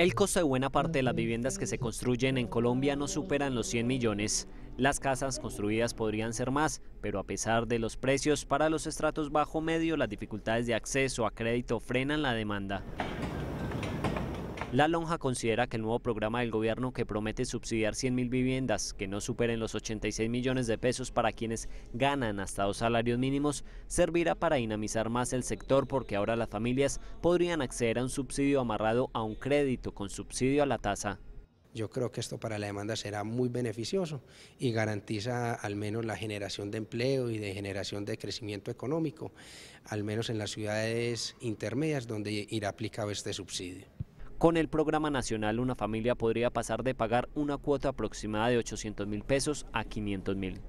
El costo de buena parte de las viviendas que se construyen en Colombia no superan los 100 millones. Las casas construidas podrían ser más, pero a pesar de los precios para los estratos bajo medio, las dificultades de acceso a crédito frenan la demanda. La Lonja considera que el nuevo programa del gobierno que promete subsidiar 100.000 viviendas que no superen los 86 millones de pesos para quienes ganan hasta dos salarios mínimos servirá para dinamizar más el sector porque ahora las familias podrían acceder a un subsidio amarrado a un crédito con subsidio a la tasa. Yo creo que esto para la demanda será muy beneficioso y garantiza al menos la generación de empleo y de generación de crecimiento económico, al menos en las ciudades intermedias donde irá aplicado este subsidio. Con el programa nacional, una familia podría pasar de pagar una cuota aproximada de 800 mil pesos a 500 mil.